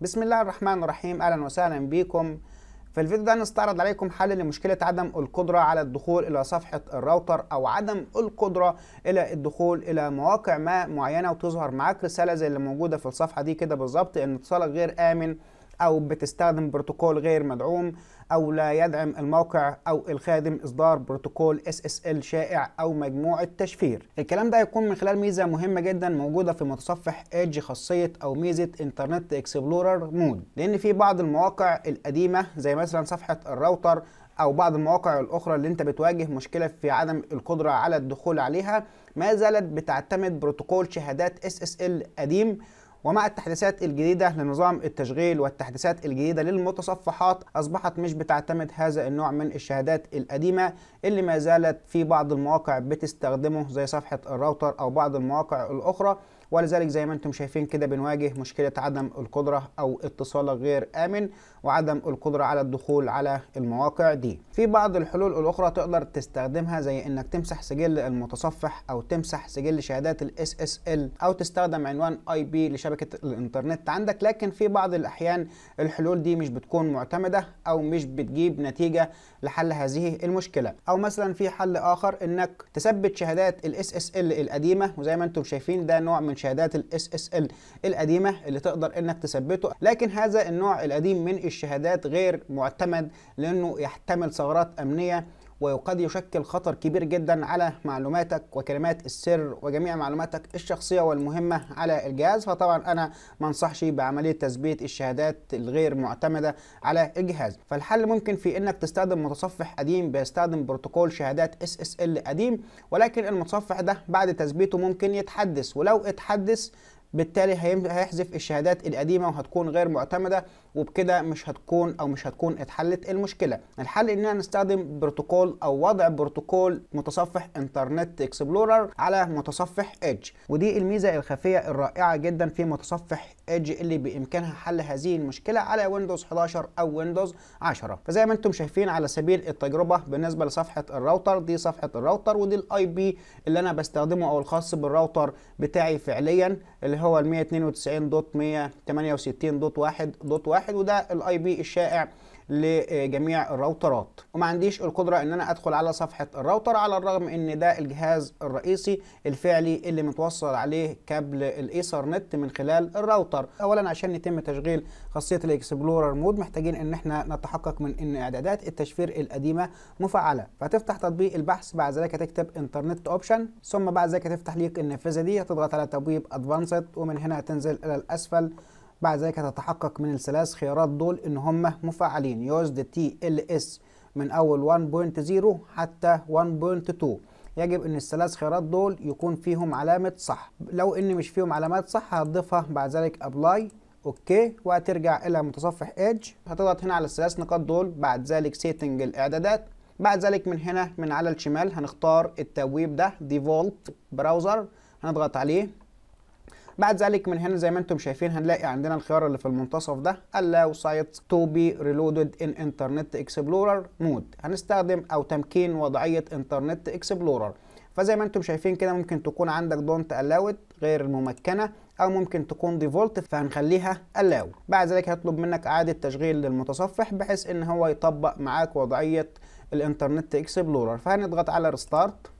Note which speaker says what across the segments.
Speaker 1: بسم الله الرحمن الرحيم اهلا وسهلا بكم في الفيديو ده هنستعرض عليكم حل لمشكلة عدم القدرة على الدخول إلى صفحة الراوتر أو عدم القدرة إلى الدخول إلى مواقع ما معينة وتظهر معاك رسالة زي اللي موجودة في الصفحة دي كده بالظبط إن اتصالك غير آمن او بتستخدم بروتوكول غير مدعوم او لا يدعم الموقع او الخادم اصدار بروتوكول اس اس ال شائع او مجموعه تشفير الكلام ده هيكون من خلال ميزه مهمه جدا موجوده في متصفح ايدج خاصيه او ميزه انترنت اكسبلورر مود لان في بعض المواقع القديمه زي مثلا صفحه الراوتر او بعض المواقع الاخرى اللي انت بتواجه مشكله في عدم القدره على الدخول عليها ما زالت بتعتمد بروتوكول شهادات SSL قديم ومع التحديثات الجديدة لنظام التشغيل والتحديثات الجديدة للمتصفحات أصبحت مش بتعتمد هذا النوع من الشهادات القديمة اللي ما زالت في بعض المواقع بتستخدمه زي صفحة الراوتر أو بعض المواقع الأخرى ولذلك زي ما انتم شايفين كده بنواجه مشكله عدم القدره او اتصالك غير امن وعدم القدره على الدخول على المواقع دي في بعض الحلول الاخرى تقدر تستخدمها زي انك تمسح سجل المتصفح او تمسح سجل شهادات الاس اس ال او تستخدم عنوان اي بي لشبكه الانترنت عندك لكن في بعض الاحيان الحلول دي مش بتكون معتمده او مش بتجيب نتيجه لحل هذه المشكله او مثلا في حل اخر انك تثبت شهادات الاس اس ال القديمه وزي ما انتم شايفين ده نوع من شهادات الاس اس ال القديمه اللي تقدر انك تثبته لكن هذا النوع القديم من الشهادات غير معتمد لانه يحتمل ثغرات امنيه وقد يشكل خطر كبير جدا على معلوماتك وكلمات السر وجميع معلوماتك الشخصية والمهمة على الجهاز فطبعا أنا ما انصحش بعملية تثبيت الشهادات الغير معتمدة على الجهاز فالحل ممكن في انك تستخدم متصفح قديم بيستخدم بروتوكول شهادات اس اس ال قديم ولكن المتصفح ده بعد تثبيته ممكن يتحدث ولو اتحدث بالتالي هيحذف الشهادات القديمه وهتكون غير معتمده وبكده مش هتكون او مش هتكون اتحلت المشكله الحل اننا نستخدم بروتوكول او وضع بروتوكول متصفح انترنت اكسبلورر على متصفح ايدج ودي الميزه الخفيه الرائعه جدا في متصفح ايدج اللي بامكانها حل هذه المشكله على ويندوز 11 او ويندوز 10 فزي ما انتم شايفين على سبيل التجربه بالنسبه لصفحه الراوتر دي صفحه الراوتر ودي الاي بي اللي انا بستخدمه او الخاص بالراوتر بتاعي فعليا اللي هو ال 192.168.1.1 وده الاي بي الشائع لجميع الراوترات وما عنديش القدرة ان انا ادخل على صفحة الراوتر على الرغم ان ده الجهاز الرئيسي الفعلي اللي متوصل عليه كابل الايثرنت من خلال الراوتر اولا عشان يتم تشغيل خاصية الاكسبلورر مود محتاجين ان احنا نتحقق من ان اعدادات التشفير القديمة مفعلة فتفتح تطبيق البحث بعد ذلك تكتب انترنت اوبشن ثم بعد ذلك تفتح ليك النافذة دي هتضغط على تبويب ادفانسد ومن هنا هتنزل الى الاسفل بعد ذلك هتتحقق من الثلاث خيارات دول ان هم مفعلين يوزد تي ال اس من اول 1.0 حتى 1.2 يجب ان الثلاث خيارات دول يكون فيهم علامه صح لو ان مش فيهم علامات صح هتضيفها بعد ذلك ابلاي اوكي وهترجع الى متصفح ايدج هتضغط هنا على الثلاث نقاط دول بعد ذلك سيتنج الاعدادات بعد ذلك من هنا من على الشمال هنختار التبويب ده ديفولت براوزر هنضغط عليه بعد ذلك من هنا زي ما انتم شايفين هنلاقي عندنا الخيار اللي في المنتصف ده allow sites to be reloaded in internet explorer mode هنستخدم او تمكين وضعية internet explorer فزي ما انتم شايفين كده ممكن تكون عندك Don't Allow it غير الممكنة او ممكن تكون ديفولت فهنخليها allow بعد ذلك هيطلب منك اعادة تشغيل للمتصفح بحيث ان هو يطبق معاك وضعية الانترنت اكسبلورر فهنضغط على ريستارت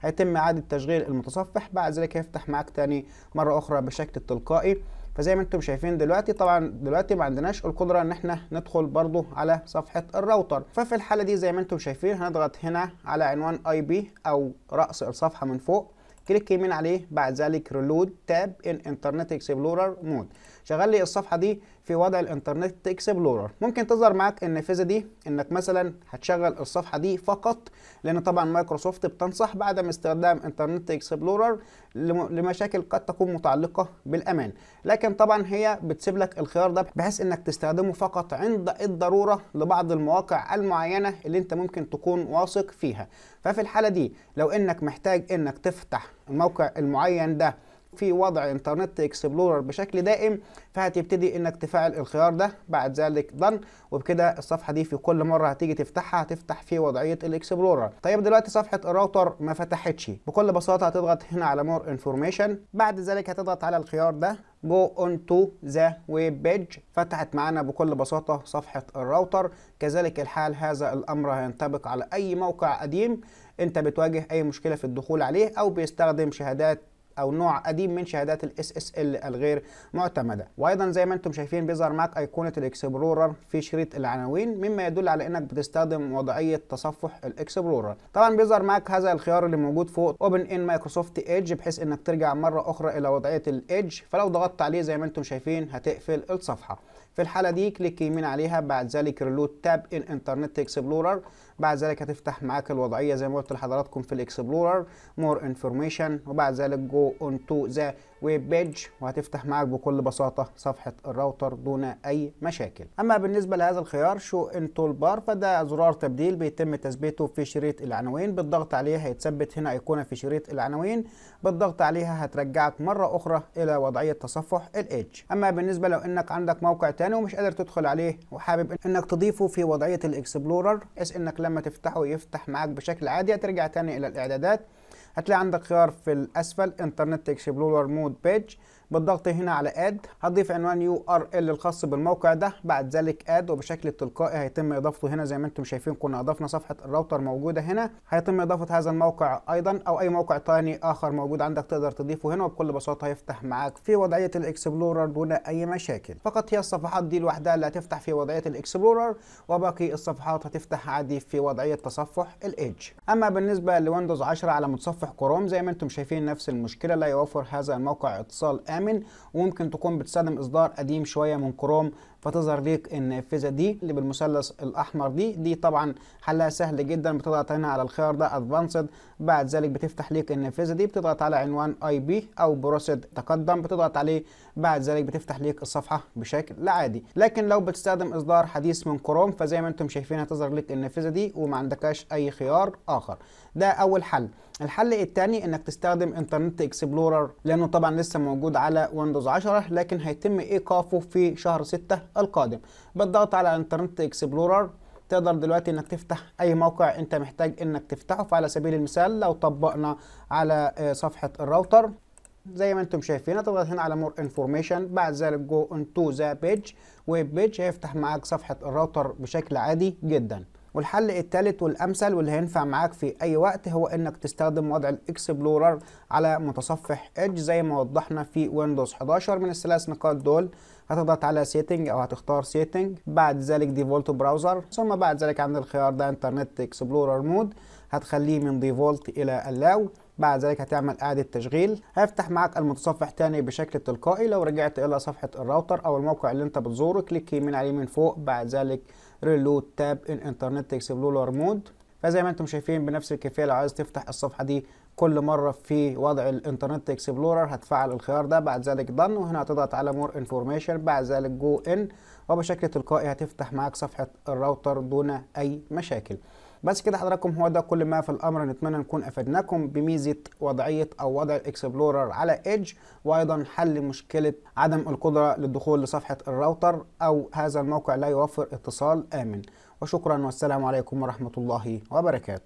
Speaker 1: هيتم إعادة تشغيل المتصفح بعد ذلك هيفتح معاك تاني مرة أخرى بشكل تلقائي فزي ما انتم شايفين دلوقتي طبعا دلوقتي ما عندناش القدره ان احنا ندخل برضو على صفحه الراوتر ففي الحاله دي زي ما انتم شايفين هنضغط هنا على عنوان اي بي او راس الصفحه من فوق كليك يمين عليه بعد ذلك ريلود تاب ان انترنت اكسبلورر مود شغل لي الصفحه دي في وضع الانترنت اكسبلورر ممكن تظهر معاك النافذه دي انك مثلا هتشغل الصفحه دي فقط لان طبعا مايكروسوفت بتنصح بعدم استخدام انترنت اكسبلورر لمشاكل قد تكون متعلقه بالامان لكن طبعا هي بتسيب لك الخيار ده بحيث انك تستخدمه فقط عند الضروره لبعض المواقع المعينه اللي انت ممكن تكون واثق فيها ففي الحاله دي لو انك محتاج انك تفتح الموقع المعين ده في وضع انترنت اكسبلورر بشكل دائم فهتبتدي انك تفعل الخيار ده بعد ذلك دن وبكده الصفحه دي في كل مره هتيجي تفتحها هتفتح في وضعيه الاكسبلورر طيب دلوقتي صفحه الراوتر ما فتحتش بكل بساطه هتضغط هنا على مور انفورميشن بعد ذلك هتضغط على الخيار ده جو اون تو ذا ويب بيج فتحت معانا بكل بساطه صفحه الراوتر كذلك الحال هذا الامر هينطبق على اي موقع قديم انت بتواجه اي مشكله في الدخول عليه او بيستخدم شهادات او نوع قديم من شهادات الاس اس ال الغير معتمده وايضا زي ما انتم شايفين بيظهر معاك ايقونه الاكسبلورر في شريط العناوين مما يدل على انك بتستخدم وضعيه تصفح الاكسبلورر طبعا بيظهر معاك هذا الخيار اللي موجود فوق اوبن ان مايكروسوفت ايدج بحيث انك ترجع مره اخرى الى وضعيه الايدج فلو ضغطت عليه زي ما انتم شايفين هتقفل الصفحه في الحاله دي كليك يمين عليها بعد ذلك ريلود تاب ان انترنت اكسبلورر بعد ذلك هتفتح معاك الوضعيه زي ما قلت لحضراتكم في الاكسبلورر مور انفورميشن وبعد ذلك جو اون تو ذا وبيدج وهتفتح معاك بكل بساطة صفحة الراوتر دون أي مشاكل أما بالنسبة لهذا الخيار شو ان تول بار فده زرار تبديل بيتم تثبيته في شريط العناوين بالضغط عليه هيتثبت هنا أيقونة في شريط العناوين بالضغط عليها هترجعك مرة أخرى إلى وضعية تصفح الإيدج أما بالنسبة لو إنك عندك موقع تاني ومش قادر تدخل عليه وحابب إنك تضيفه في وضعية الإكسبلورر إس إنك لما تفتحه يفتح معاك بشكل عادي هترجع تاني إلى الإعدادات هتلاقي عندك خيار في الاسفل انترنت اكسبلورر مود بيج بالضغط هنا على اد هتضيف عنوان يو ار ال الخاص بالموقع ده بعد ذلك اد وبشكل تلقائي هيتم اضافته هنا زي ما انتم شايفين كنا اضفنا صفحه الراوتر موجوده هنا هيتم اضافه هذا الموقع ايضا او اي موقع تاني اخر موجود عندك تقدر تضيفه هنا وبكل بساطه هيفتح معاك في وضعيه الاكسبلورر دون اي مشاكل فقط هي الصفحات دي لوحدها اللي هتفتح في وضعيه الاكسبلورر وباقي الصفحات هتفتح عادي في وضعيه تصفح الايدج اما بالنسبه لويندوز 10 على متصفح متصفح كروم زي ما انتم شايفين نفس المشكله لا يوفر هذا الموقع اتصال امن وممكن تكون بتستخدم اصدار قديم شويه من كروم فتظهر ليك النافذه دي اللي بالمثلث الاحمر دي دي طبعا حلها سهل جدا بتضغط هنا على الخيار ده ادفانسد بعد ذلك بتفتح ليك النافذه دي بتضغط على عنوان اي بي او بروسيد تقدم بتضغط عليه بعد ذلك بتفتح ليك الصفحه بشكل عادي لكن لو بتستخدم اصدار حديث من كروم فزي ما انتم شايفين هتظهر ليك النافذه دي وما عندكش اي خيار اخر ده اول حل الحل الثاني انك تستخدم انترنت اكسبلورر لانه طبعا لسه موجود على ويندوز 10 لكن هيتم ايقافه في شهر 6 القادم بالضغط على انترنت اكسبلورر تقدر دلوقتي انك تفتح اي موقع انت محتاج انك تفتحه فعلى سبيل المثال لو طبقنا على آه، صفحة الراوتر زي ما انتم شايفين هتضغط هنا على مور انفورميشن بعد ذلك جو انتو ذا بيج ويب بيج هيفتح معاك صفحة الراوتر بشكل عادي جدا والحل الثالث والامثل واللي هينفع معاك في اي وقت هو انك تستخدم وضع الاكسبلورر على متصفح ايدج زي ما وضحنا في ويندوز 11 من الثلاث نقاط دول هتضغط على سيتنج او هتختار سيتنج بعد ذلك ديفولت براوزر ثم بعد ذلك عند الخيار ده انترنت اكسبلورر مود هتخليه من ديفولت الى اللاو بعد ذلك هتعمل إعادة تشغيل هيفتح معك المتصفح تاني بشكل تلقائي لو رجعت إلى صفحة الراوتر أو الموقع اللي أنت بتزوره كليك يمين عليه من فوق بعد ذلك ريلود تاب ان انترنت اكسبلورر مود فزي ما انتم شايفين بنفس الكفايه لو عايز تفتح الصفحه دي كل مره في وضع الانترنت اكسبلورر هتفعل الخيار ده بعد ذلك دن وهنا هتضغط على مور انفورميشن بعد ذلك جو ان وبشكل تلقائي هتفتح معاك صفحه الراوتر دون اي مشاكل بس كده حضراتكم هو ده كل ما في الامر نتمنى نكون افدناكم بميزه وضعيه او وضع الاكسبلورر على ايدج وايضا حل مشكله عدم القدره للدخول لصفحه الراوتر او هذا الموقع لا يوفر اتصال امن وشكرا والسلام عليكم ورحمه الله وبركاته